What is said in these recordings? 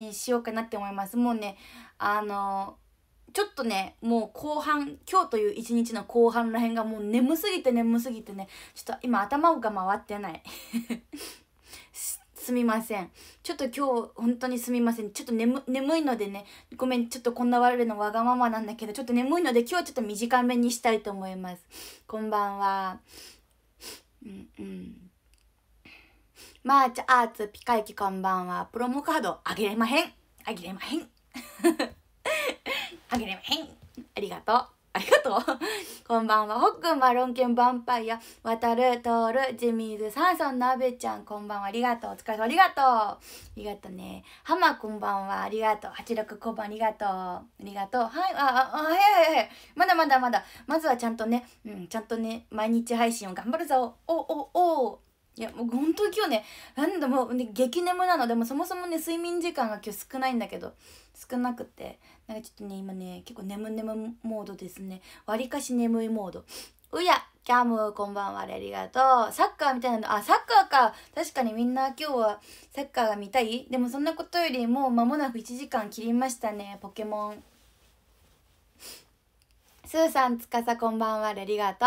にしようかなって思いますもうねあのちょっとねもう後半今日という一日の後半らへんがもう眠すぎて眠すぎてねちょっと今頭が回ってない すみませんちょっと今日本当にすみませんちょっと眠いのでねごめんちょっとこんな悪いのわがままなんだけどちょっと眠いので今日はちょっと短めにしたいと思いますこんばんはうんうんマーチアーツピカイキこんばんは。プロモカードあげれまへん。あげれまへん。あげれまへん。ありがとう。ありがとう。こんばんは。ホックマロンケンバンパイア。渡たる、ーる、ジミーズ、サンソン、ナベちゃん。こんばんは。ありがとう。お疲れ様。ありがとう。ありがとうね。ハマこんばんは。ありがとう。八六こんばんありがとう。ありがとう。はい。あ、あ、あ、はいはい。まだまだまだ。まずはちゃんとね、うん、ちゃんとね、毎日配信を頑張るぞ。お、お、お。いやもう本当今日ねなんだもう、ね、激眠なのでもそもそもね睡眠時間が今日少ないんだけど少なくてなんかちょっとね今ね結構眠眠モードですねわりかし眠いモードうやキャムこんばんはありがとうサッカーみたいなのあサッカーか確かにみんな今日はサッカーが見たいでもそんなことよりもう間もなく1時間切りましたねポケモンスーさん、つかさ、こんばんは、ありがと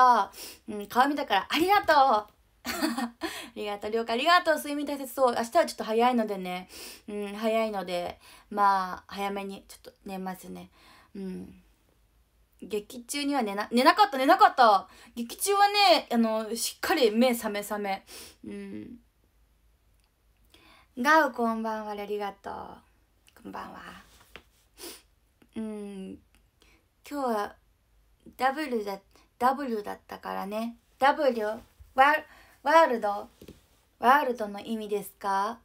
う。うん、顔見たから、ありがとうありがとう、りょうか。ありがとう、睡眠大切そう。明日はちょっと早いのでね。うん、早いので、まあ、早めに、ちょっと寝ますね。うん。劇中には寝な、寝なかった、寝なかった。劇中はね、あの、しっかり目覚め覚め。うん。ガウ、こんばんは、ありがとう。こんばんは。うん。今日は、ダブルだ、ダブルだったからね。ダブル、わ、ワールドワールドの意味ですか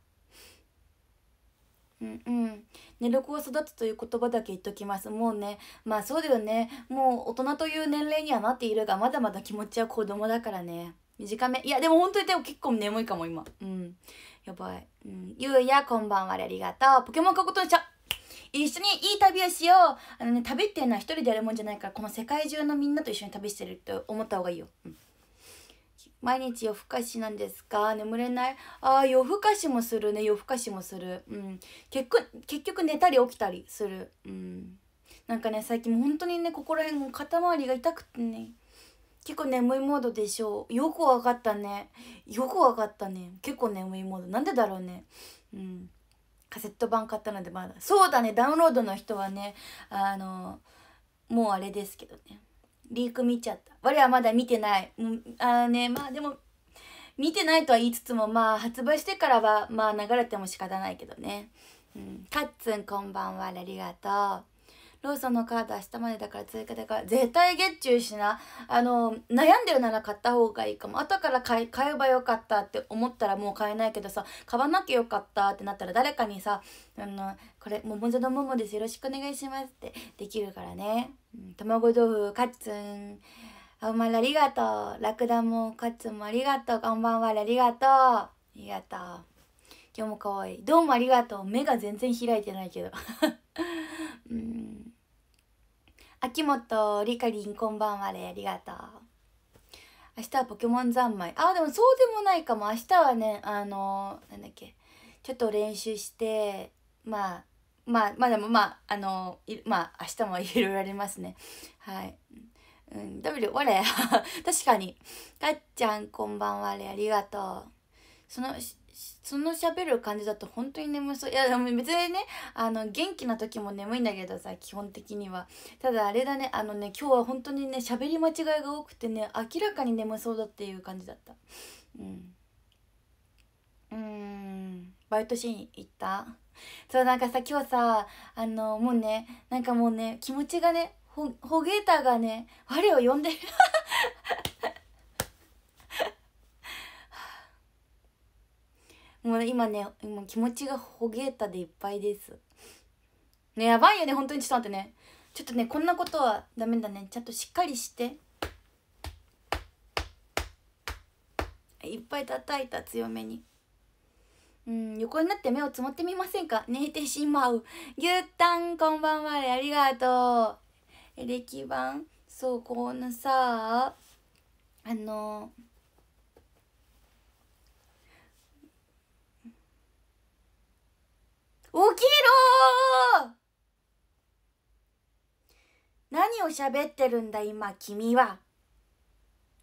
うんうん。寝床を育つという言葉だけ言っときます。もうね、まあそうだよね。もう大人という年齢にはなっているが、まだまだ気持ちは子供だからね。短め。いや、でも本当にでも結構眠いかも、今。うん。やばい。うん。ゆうや、こんばんは、ありがとう。ポケモン買うことにしちゃ一緒にいい旅をしようあのね、旅っていうのは一人でやるもんじゃないから、この世界中のみんなと一緒に旅してるって思った方がいいよ。うん毎日夜更かしなんですか眠れないああ夜更かしもするね夜更かしもするうん結結局寝たり起きたりするうんなんかね最近本当にねここら辺も肩周りが痛くてね結構眠いモードでしょうよくわかったねよくわかったね結構眠いモードなんでだろうねうんカセット版買ったのでまだそうだねダウンロードの人はねあのもうあれですけどねリーク見ちゃった我はまだ見てないうんああねまあでも見てないとは言いつつもまあ発売してからはまあ流れても仕方ないけどね、うん、かっつんこんばんはありがとうローソンのカード明日までだから追加だから、絶対月中しな。あの、悩んでるなら買った方がいいかも。後から買え買えばよかったって思ったらもう買えないけどさ、買わなきゃよかったってなったら誰かにさ、あの、これ、桃園桃です。よろしくお願いしますってできるからね。卵豆腐、カッツン。あお前らありがとう。ラクダもカッツンもありがとう。こんばんは、ありがとう。ありがとう。今日も可愛い。どうもありがとう。目が全然開いてないけど。うん秋元りかりんこんばんはでありがとう明日はポケモン三昧あでもそうでもないかも明日はねあのー、なんだっけちょっと練習してまあまあまあでもまああのー、まあ明日もいろいろありますねはいうん W 我 確かにかっちゃんこんばんはありがとうそのその喋る感じだと本当に眠そういやでも別にねあの元気な時も眠いんだけどさ基本的にはただあれだねあのね今日は本当にね喋り間違いが多くてね明らかに眠そうだっていう感じだったうんうんバイトシーン行ったそうなんかさ今日さあのもうねなんかもうね気持ちがねホゲーターがね我を呼んでるもう今ね今気持ちがほげたでいっぱいですねやばいよね本当にちょっと待ってねちょっとねこんなことはダメだねちゃんとしっかりしていっぱい叩いた強めにうん横になって目をつもってみませんか寝てしまう牛タンこんばんはありがとうキ版そうこのさあのー起きろ何を喋ってるんだ今君は。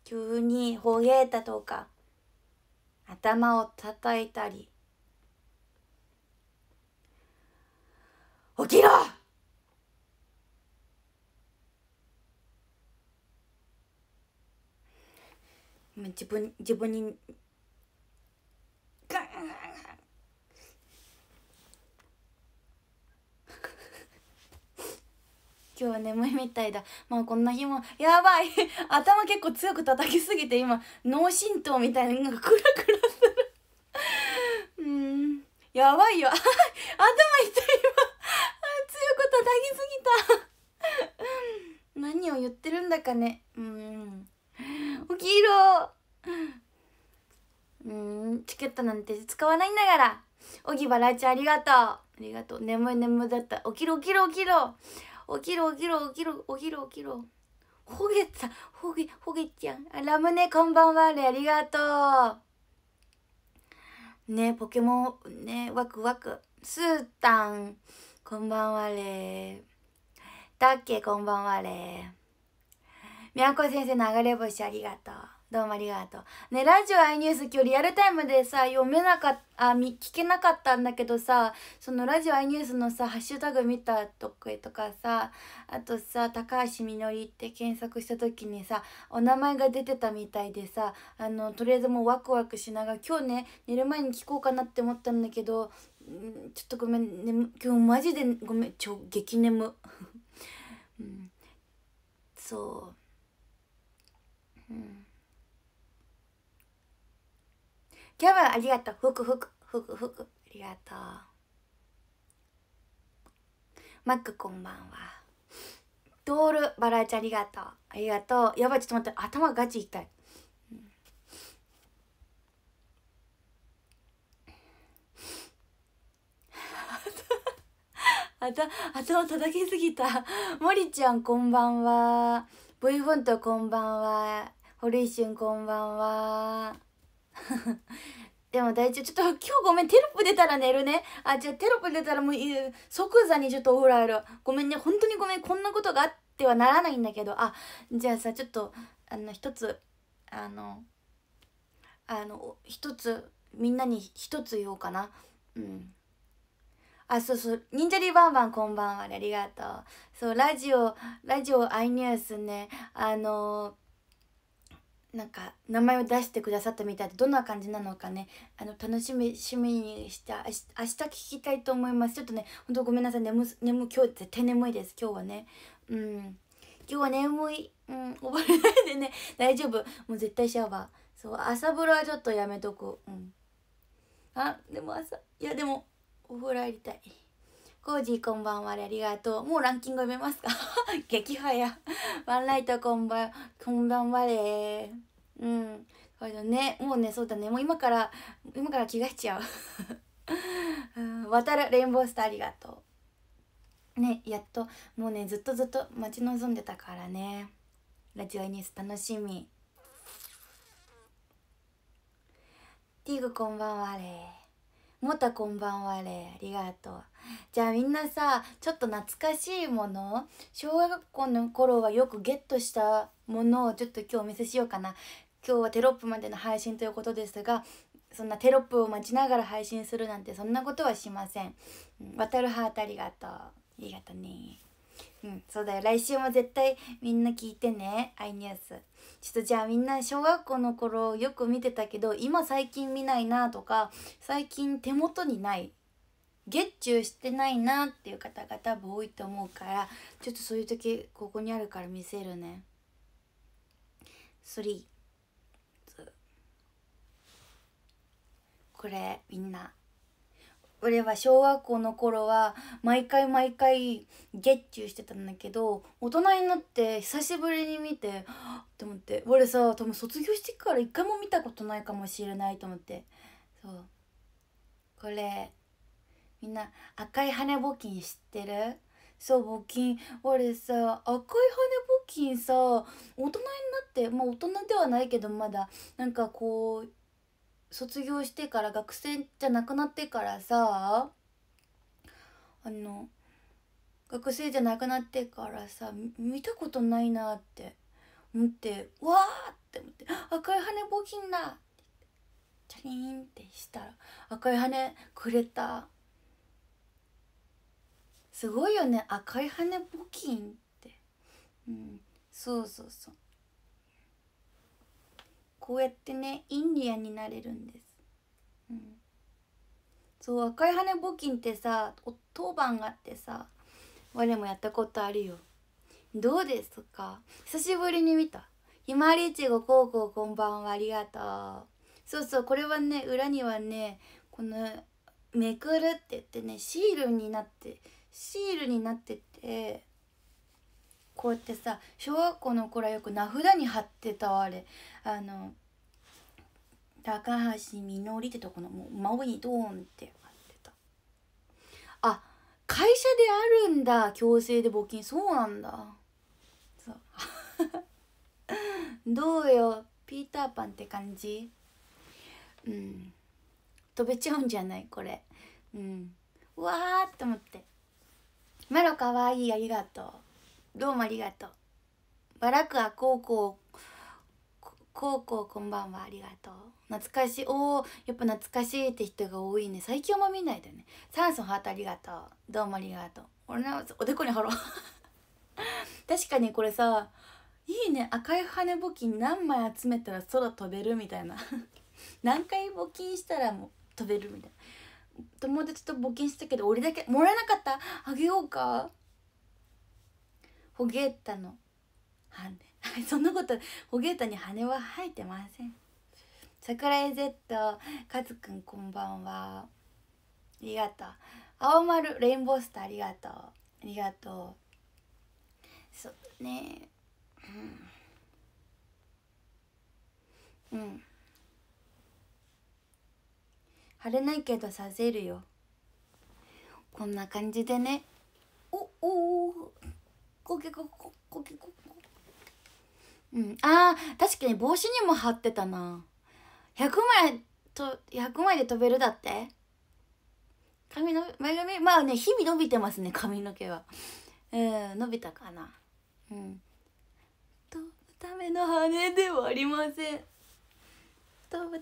急にほげたとか、頭を叩いたり。起きろ自分自分に今日は眠いみたいだまあこんな日もやばい 頭結構強く叩きすぎて今脳震盪みたいなのがクラクラする うんやばいよ 頭痛い今強く叩きすぎた何を言ってるんだかねうん起きろうんチケットなんて使わないんだから荻原ちゃんありがとうありがとう眠い眠いだった起きろ起きろ起きろ起きろ起きろ起きろ起きろ起きろほげたほげほげちゃんラムネこんばんはありがとうねポケモンねワクワクスータンこんばんはれだっけこんばんはれみやこ先生流れ星ありがとうどうもありがとう。ね、ラジオアイニュース今日リアルタイムでさ、読めなかった、あ、聞けなかったんだけどさ、そのラジオアイニュースのさ、ハッシュタグ見たととかさ、あとさ、高橋みのりって検索した時にさ、お名前が出てたみたいでさ、あの、とりあえずもうワクワクしながら、今日ね、寝る前に聞こうかなって思ったんだけど、んちょっとごめん、ね、今日マジでごめん、ちょ、激眠。うん、そう。うんキャブありがとう。ふくふく、ふくふく。ありがとう。マックこんばんは。ドール、バラちゃんありがとう。ありがとう。やばい、ちょっと待って。頭ガチ痛い。あ頭、頭叩きすぎた。森ちゃんこんばんは。V フォントこんばんは。ホリシュンこんばんは。でも大丈夫ちょっと今日ごめんテロップ出たら寝るねあじゃあテロップ出たらもう即座にちょっとおーラ入るごめんね本当にごめんこんなことがあってはならないんだけどあじゃあさちょっとあの一つあのあの一つみんなに一つ言おうかなうんあそうそう忍者リバンバンこんばんはありがとうそうラジオラジオアイニュースねあのーなんか名前を出してくださったみたいでどんな感じなのかねあの楽しみしみにして明日聞きたいと思いますちょっとねほんとごめんなさい眠眠今日絶対眠いです今日はねうん今日は眠いうん溺れないでね 大丈夫もう絶対しャワそう朝風呂はちょっとやめとくうんあでも朝いやでもお風呂入りたいコージーこんばんはありがとう。もうランキング読めますか 激早。ワンライトこんばん、こんばんはれうん。これね、もうね、そうだね。もう今から、今から着替えちゃう。うん、渡るレインボースターありがとう。ね、やっと、もうね、ずっとずっと待ち望んでたからね。ラジオニュース楽しみ。ティーグこんばんはれもたこんばんはれありがとうじゃあみんなさちょっと懐かしいもの小学校の頃はよくゲットしたものをちょっと今日お見せしようかな今日はテロップまでの配信ということですがそんなテロップを待ちながら配信するなんてそんなことはしません。渡るハートありがとう。ありがとうね。うんそうだよ来週も絶対みんな聞いてね「アイニュース」ちょっとじゃあみんな小学校の頃よく見てたけど今最近見ないなとか最近手元にない月中してないなっていう方が多分多いと思うからちょっとそういう時ここにあるから見せるね3これみんな俺は小学校の頃は毎回毎回ゲッチューしてたんだけど大人になって久しぶりに見てって思って俺さ多分卒業してから一回も見たことないかもしれないと思ってそうこれみんな赤い羽募金知ってるそう募金俺さ赤い羽募金さ大人になってまあ大人ではないけどまだなんかこう卒業してから学生じゃなくなってからさあの学生じゃなくなってからさ見たことないなって思ってわーって思って「赤い羽募金だ!」チャリーンってしたら赤い羽くれたすごいよね赤い羽募金ってうんそうそうそうこうやってねインディアンになれるんです、うん、そう赤い羽募金ってさ当番があってさ我もやったことあるよどうですか久しぶりに見たひまわりいちごこうこうこんばんはありがとうそうそうこれはね裏にはねこの「めくる」って言ってねシールになってシールになっててこうやってさ小学校の頃はよく名札に貼ってたあれあの高橋みのりってとこのもう真上にドーンって貼ってたあ会社であるんだ強制で募金そうなんだそう どうよピーターパンって感じうん飛べちゃうんじゃないこれうんわーって思ってマロかわいいありがとうどうもありがとう。バラクア高校、高校こんばんはありがとう。懐かしい。おお、やっぱ懐かしいって人が多いね。最近も見ないだね。サンソンハートありがとう。どうもありがとう。俺のおでこに貼ろう。確かにこれさ、いいね。赤い羽募金何枚集めたら空飛べるみたいな。何回募金したらもう飛べるみたいな。友達と募金したけど俺だけもらえなかったあげようかホゲータの羽 そんなことホゲータに羽は生えてません桜井 Z カズくんこんばんはありがとう青丸レインボースターありがとうありがとうそうねうんうん晴れないけどさせるよこんな感じでねおおこけこけこけうんああ確かに帽子にも貼ってたな100枚と100枚で飛べるだって髪の前髪まあね日々伸びてますね髪の毛はうん伸びたかなうん飛ぶための羽ではありません飛ぶための翼を持っ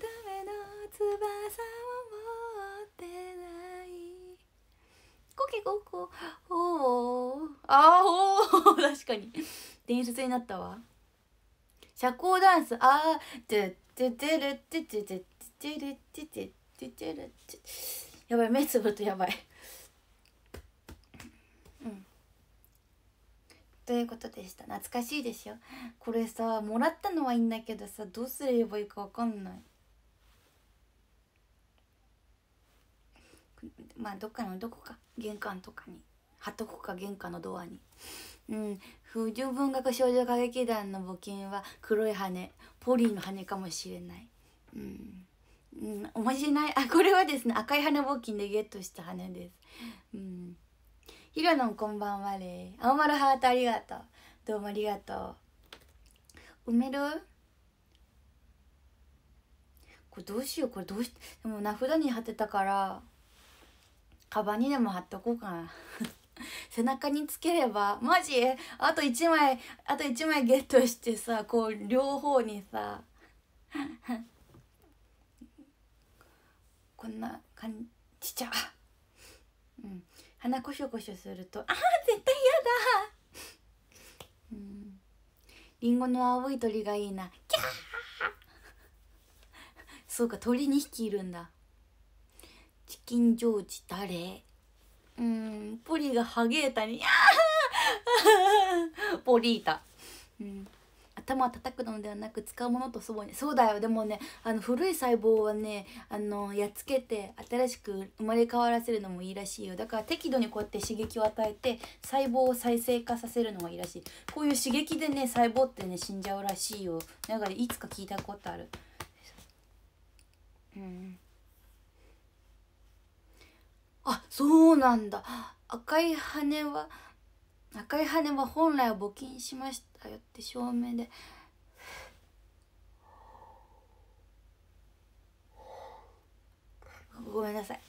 てないコケココおおあーおー確かに伝説になったわ社交ダンスあーてててるててててるててててるてやばい目つぶるとやばいうんということでした懐かしいでしょこれさもらったのはいいんだけどさどうすればいいかわかんないまあどっかのどこか玄関とかに貼っとくか玄関のドアに。うん、不純文学少女歌劇団の募金は黒い羽ポリーの羽かもしれない、うん、うん、おまじない あこれはですね赤い羽募金でゲットした羽です、うん、ひろのんこんばんはれ青丸ハートありがとうどうもありがとう埋めるこれどうしようこれどうしでも名札に貼ってたからカバンにでも貼っとこうかな 背中につければマジあと1枚あと1枚ゲットしてさこう両方にさ こんな感じちゃうん鼻こしょこしょするとあー絶対嫌だうんりんごの青い鳥がいいなキャーそうか鳥2匹いるんだチキンジョージ誰うんポリがハゲータに ポリータ、うん、頭叩くのではなく使うものとそばにそうだよでもねあの古い細胞はねあのやっつけて新しく生まれ変わらせるのもいいらしいよだから適度にこうやって刺激を与えて細胞を再生化させるのがいいらしいこういう刺激でね細胞ってね死んじゃうらしいよだからいつか聞いたことあるうんあそうなんだ赤い羽は赤い羽は本来は募金しましたよって証明でごめんなさい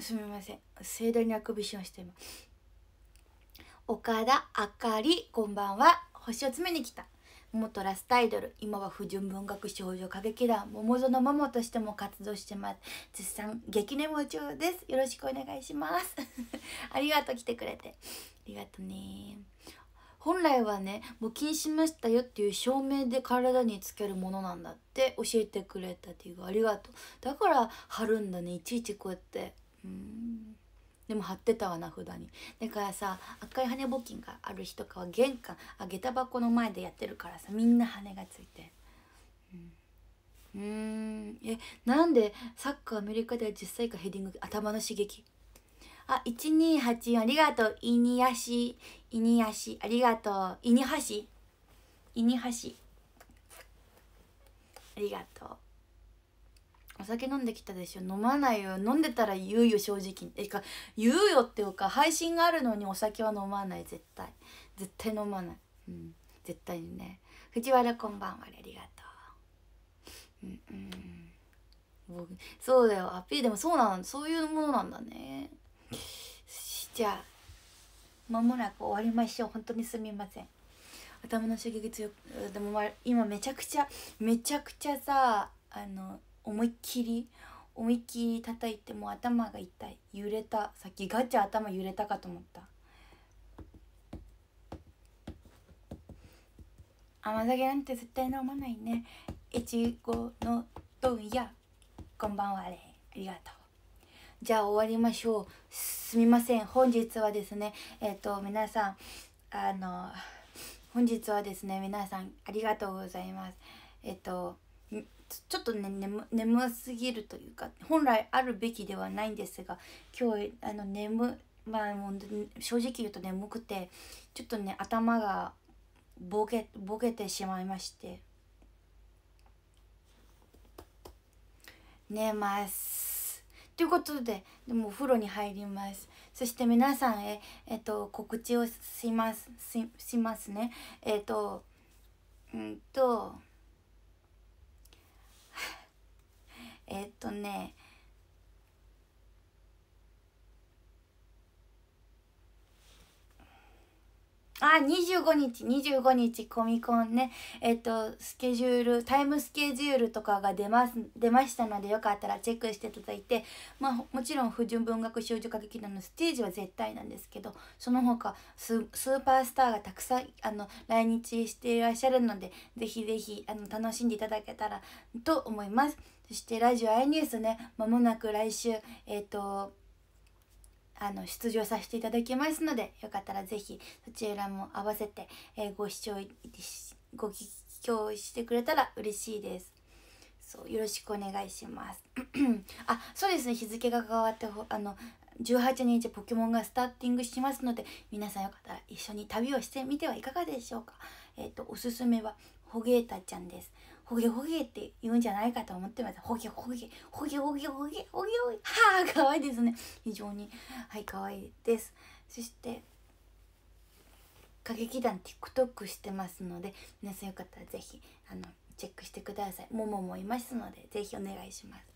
すみません盛大にあくびしました今岡田あかりこんばんは星を詰めに来た元ラストアイドル今は不純文学少女歌劇団桃園ママとしても活動してます絶賛激ネモ中ですよろしくお願いします ありがとう来てくれてありがとうね本来はねもう禁止ましたよっていう証明で体につけるものなんだって教えてくれたっていうありがとうだから貼るんだねいちいちこうやってうんでも貼ってたわ名札にだからさ赤い羽募金がある日とかは玄関あ下駄箱の前でやってるからさみんな羽がついてうんうんえなんでサッカーアメリカでは10歳かヘディング頭の刺激あ1284ありがとういにやしいにやしありがとういにハしいにハしありがとうお酒飲んできたでしょ飲まないよ飲んでたら言うよ正直えか言うよっていうか配信があるのにお酒は飲まない絶対絶対飲まないうん絶対にね藤原こんばんはありがとううんうん僕そうだよアピールでもそうなんそういうものなんだねじゃあまもなく終わりましょう本当にすみません頭の刺激強くでも今めちゃくちゃめちゃくちゃさあの思いっきり思いっきり叩いてもう頭が痛い揺れたさっきガチャ頭揺れたかと思った甘酒なんて絶対飲まないねいちごのんやこんばんはれありがとうじゃあ終わりましょうすみません本日はですねえっ、ー、と皆さんあの本日はですね皆さんありがとうございますえっ、ー、とちょっとね眠眠すぎるというか本来あるべきではないんですが今日あの眠まあもう正直言うと眠くてちょっとね頭がボケボケてしまいまして寝ますということででもお風呂に入りますそして皆さんへえっと告知をしますしますねえっとうんとえっ、とねあ、25日、25日、コミコンね、えっと、スケジュール、タイムスケジュールとかが出ます、出ましたので、よかったらチェックしていただいて、まあ、もちろん、不純文学少女歌劇団のステージは絶対なんですけど、その他、ススーパースターがたくさん、あの、来日していらっしゃるので、ぜひぜひ、あの、楽しんでいただけたらと思います。そしてラジオ i ニュースねまもなく来週えっ、ー、とあの出場させていただきますのでよかったら是非そちらも合わせて、えー、ご視聴ご聞きしてくれたら嬉しいです。そうよろしくお願いします あそうですね日付が変わってあの18日ポケモンがスターティングしますので皆さんよかったら一緒に旅をしてみてはいかがでしょうかえっ、ー、とおすすめはホゲータちゃんですホゲホゲって言うんじゃないかと思ってますほげほげほげほげほげほげほげはあかわいですね非常にはいかわいですそして歌劇団 TikTok してますので皆さんよかったら是非あのチェックしてくださいもももいますので是非お願いします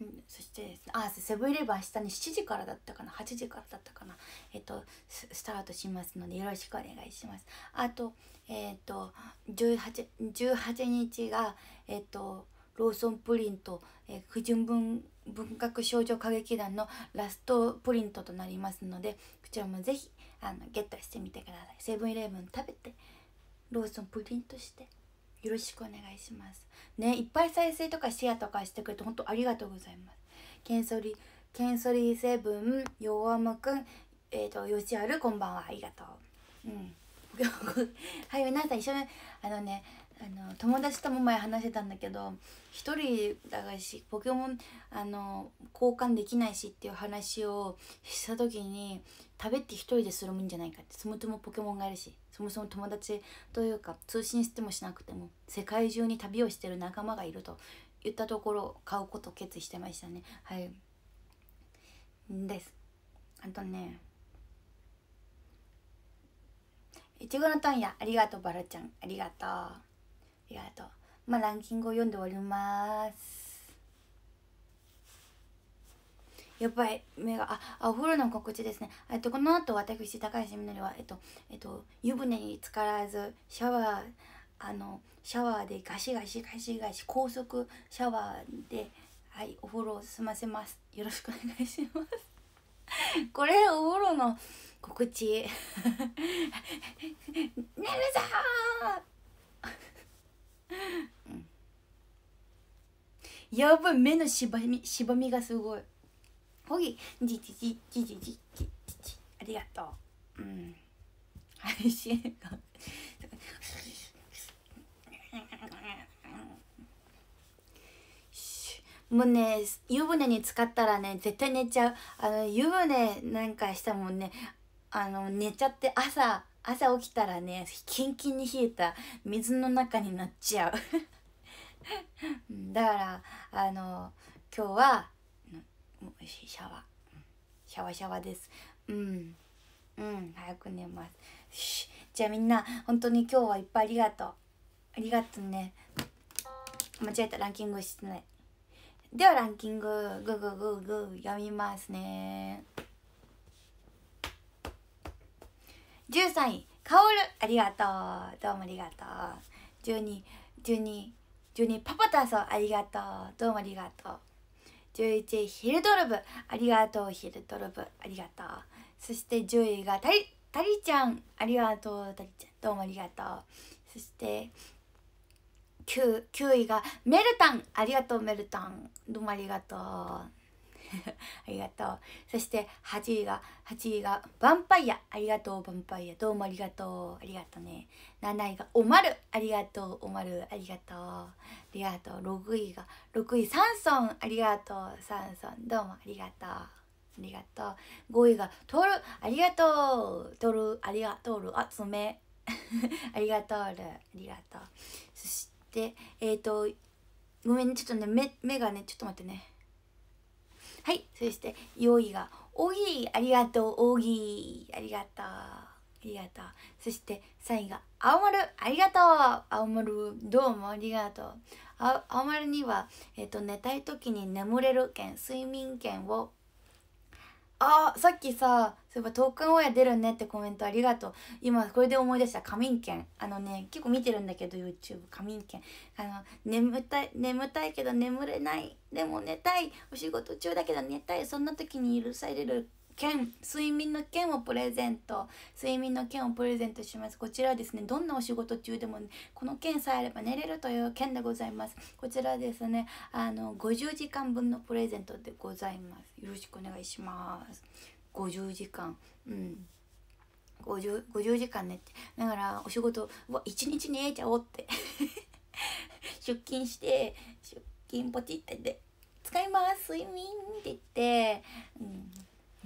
うん、そしてですねあセブンイレブン明日に7時からだったかな8時からだったかなえっとスタートしますのでよろしくお願いしますあとえっと 18, 18日がえっとローソンプリント、え不純文文学少女歌劇団のラストプリントとなりますのでこちらもぜひあのゲットしてみてくださいセブンイレブン食べてローソンプリントしてよろしくお願いしますねいっぱい再生とかシェアとかしてくれて本当ありがとうございますケンソリケンソリセブンヨワムくんえっ、ー、とよしあるこんばんはありがとううん はい皆さん一緒にあのねあの友達とも前話してたんだけど一人だがしポケモンあの交換できないしっていう話をした時に食べって一人でするもんじゃないかってそもそもポケモンがあるしそもそも友達というか通信してもしなくても世界中に旅をしてる仲間がいると言ったところ買うこと決意してましたねはいですあとねいちごのタンやありがとうバラちゃんありがとうありがとうまあランキングを読んでおりますやばい目があお風呂の告知ですねえっとこの後私高橋みのりはえっとえっと湯船に浸からずシャワーあのシャワーでガシガシガシガシ高速シャワーではいお風呂を済ませますよろしくお願いします これお風呂の告知寝 るぞやばい目のしばみしばみがすごいほぎじじじじじじありがとううん配信がもうね湯船に使かったらね絶対寝ちゃうあの湯船なんかしたもんねあの寝ちゃって朝朝起きたらねキンキンに冷えた水の中になっちゃうだからあの今日はうシャワー、シャワシャワですうんうん早く寝ますじゃあみんな本当に今日はいっぱいありがとうありがとうね間違えたランキングしてないではランキングググググ読みますね13位カオルありがとうどうもありがとう121212パパタソありがとうどうもありがとう11位ヒルドロブありがとうヒルドロブありがとうそして10位がタリタリちゃんありがとうタリちゃんどうもありがとうそして 9, 9位がメルタンありがとうメルタンどうもありがとう ありがとう。そして8位が、8位が、ヴァンパイア。ありがとう、ヴァンパイア。どうもありがとう。ありがとうね。7位が、おまる。ありがとう、おまる。ありがとう。ありがとう。6位が、6位、サンソン。ありがとう、サンソン。どうもありがとう。ありがとう。5位が、とる。ありがとう。とる。ありがとう。あ、め。ありがとう。ありがとう。そして、えっ、ー、と、ごめんね、ちょっとね、目目がね、ちょっと待ってね。はい、そして、用意が、おぎありがとう、おぎありがとう、ありがとう。そして、3位が、青丸、ありがとう、青丸、どうもありがとう。あ青丸には、えっ、ー、と、寝たい時に眠れる券、睡眠券を、あ、さっきさ、そういえばトークンオ出るねってコメントありがとう。今これで思い出した仮眠券。あのね、結構見てるんだけど YouTube 仮眠券。あの、眠たい、眠たいけど眠れない。でも寝たい。お仕事中だけど寝たい。そんな時に許される券睡眠の券をプレゼント睡眠の券をプレゼントしますこちらはですねどんなお仕事中でも、ね、この券さえあれば寝れるという券でございますこちらですねあの50時間分のプレゼントでございますよろしくお願いします50時間うん 50, 50時間ねってだからお仕事わ一日寝ちゃおうって 出勤して出勤ポチってで使います睡眠って言って、うん、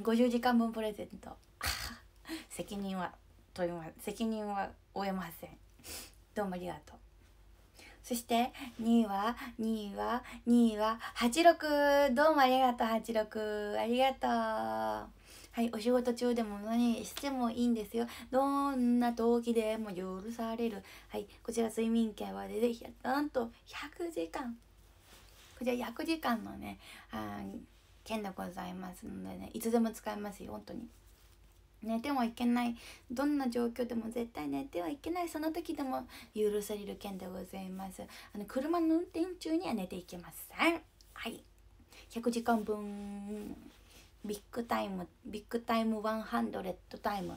50時間分プレゼント 責任は問いま責任は負えませんどうもありがとうそして2位は2位は2位は86どうもありがとう86ありがとうはい、お仕事中でも何してもいいんですよ。どんな時でも許される。はい、こちら睡眠系はで、ね、なんと100時間。こちら100時間のね、あ券でございますのでね、いつでも使えますよ、本当に。寝てもいけないどんな状況でも絶対寝てはいけないその時でも許される件でございますあの車の運転中には寝ていけませんはい100時間分ビッグタイムビッグタイムワンンハドレットタイム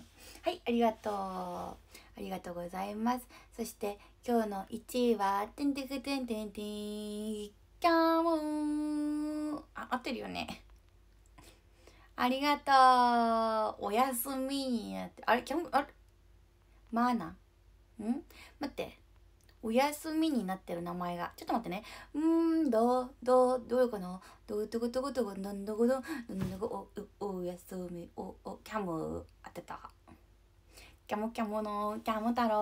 はいありがとうありがとうございますそして今日の1位はてんてくてんてんてんキャムあ合ってるよねありがとうおやすみにってあれキャムあれマーナん待ってお休みになってる名前が。ちょっと待ってね。うーん、ど、ど、どうよかなどうとことことこ、んどこど、なんどこ、お、お、お休み、お、お、キャム、当てた。キャモキャモのキャモ太郎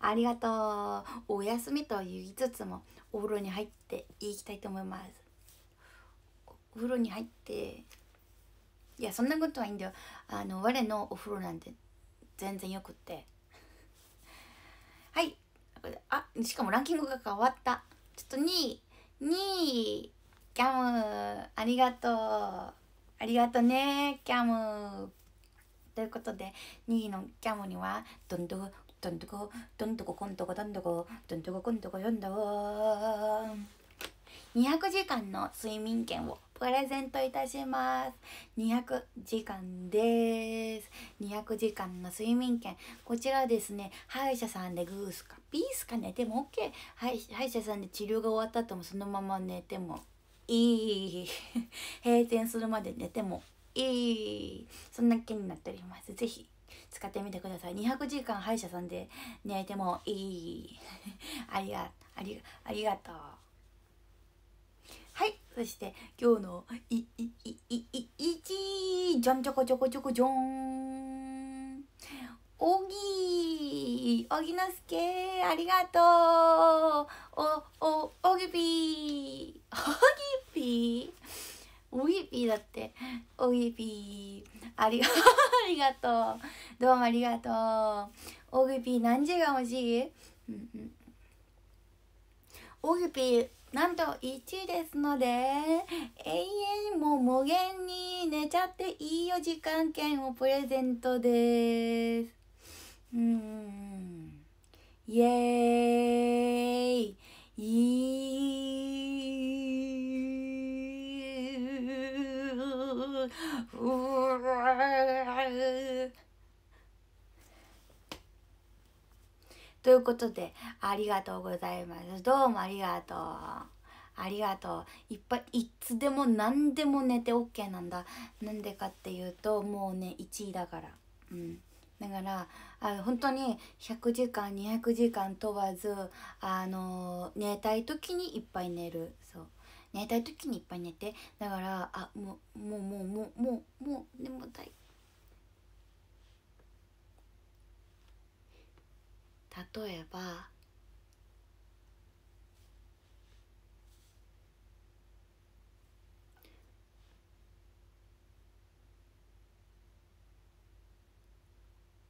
ありがとうお休みと言いつつもお風呂に入っていきたいと思いますお風呂に入っていやそんなことはいいんだよあの我のお風呂なんて全然よくってはいあしかもランキングが変わったちょっと2位2位キャムありがとうありがとねキャムということで2位のキャムにはどんどんどんどこどんどここんどこどんどこどんどここんどこどんどこ200時間の睡眠券をプレゼントいたします200時間です200時間の睡眠券こちらですね歯医者さんでグースかピースか寝ても OK 歯医者さんで治療が終わった後もそのまま寝てもいい 閉店するまで寝てもいいそんな券になっておりますぜひ使ってみてください200時間歯医者さんで寝てもいい ありがありありがとうはいそして今日の「いいいいいいちじゃんちょこちょこちょこじょん」おぎおぎのすけありがとうおおおぎぴーおぎぴーおぎぴーだっておぎぴーありがありがとうどうもありがとうおぎぴー何時が欲しいうんうんおぎぴなんと1位ですので永遠も無限に寝ちゃっていいよ時間券をプレゼントですうんイエーイイーうわということで、ありがとうございます。どうもありがとう。ありがとう。いっぱい、いつでも何でも寝て OK なんだ。なんでかっていうと、もうね、1位だから。うん。だからあ本当に100時間200時間問わずあの寝たい時にいっぱい寝るそう寝たい時にいっぱい寝てだからあもうもうもうもうもうもう眠たい例えば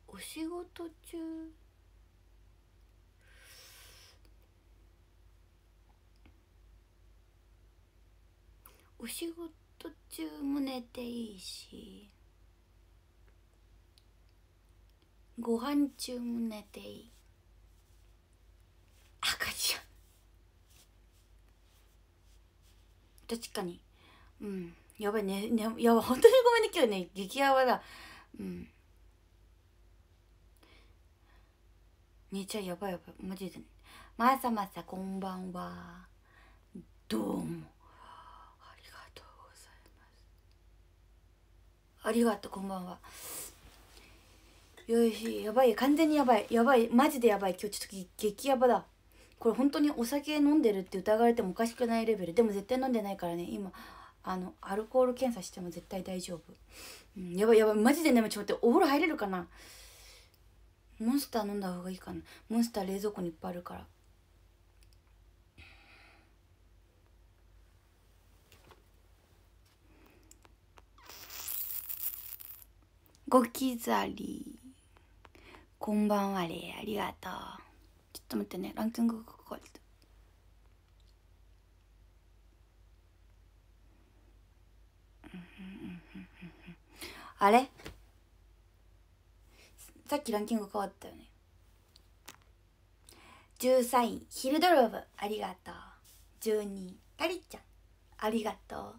お仕事中お仕事中も寝ていいしご飯中も寝ていい確かにうんやばいねねやば本当にごめんね今日ね激ヤバだうん姉ちゃんやばいやばいマジで、ね、まさまさこんばんはどうもありがとうございますありがとうこんばんはよしやばい完全にやばいやばいマジでやばい今日ちょっと激ヤバだこれ本当にお酒飲んでるって疑われてもおかしくないレベルでも絶対飲んでないからね今あのアルコール検査しても絶対大丈夫、うん、やばいやばいマジでねちょっと待ってお風呂入れるかなモンスター飲んだ方がいいかなモンスター冷蔵庫にいっぱいあるからごきざりこんばんはれありがとうちょっと待ってねランキングが書かれてあれさっきランキング変わったよね13位ヒルドロブありがとう12位タリちゃんありがとう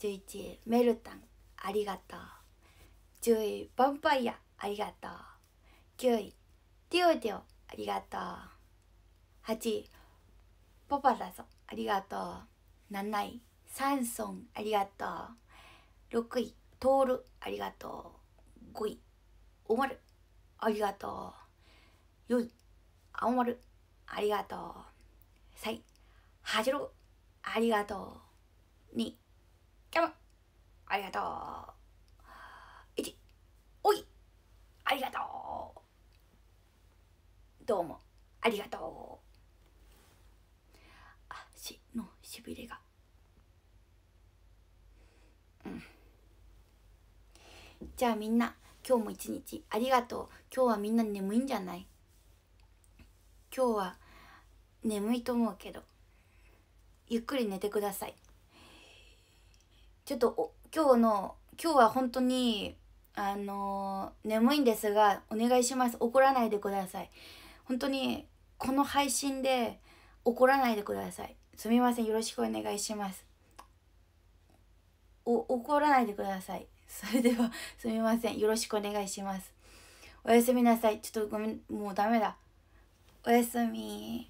11位メルタンありがとう10位ヴァンパイアありがとう9位ティオティオありがとう。8、ポパだぞ、ありがとう。7位、サンソン、ありがとう。6位、トール、ありがとう。5位、オまルありがとう。4位、青丸、ありがとう。3位、はじろ、ありがとう。2位、キャム、ありがとう。どうもありがとう足のしびれがうんじゃあみんな今日も一日ありがとう今日はみんな眠いんじゃない今日は眠いと思うけどゆっくり寝てくださいちょっと今日の今日は本当にあのー、眠いんですがお願いします怒らないでください本当にこの配信で怒らないでくださいすみませんよろしくお願いしますお怒らないでくださいそれではすみませんよろしくお願いしますおやすみなさいちょっとごめんもうダメだおやすみ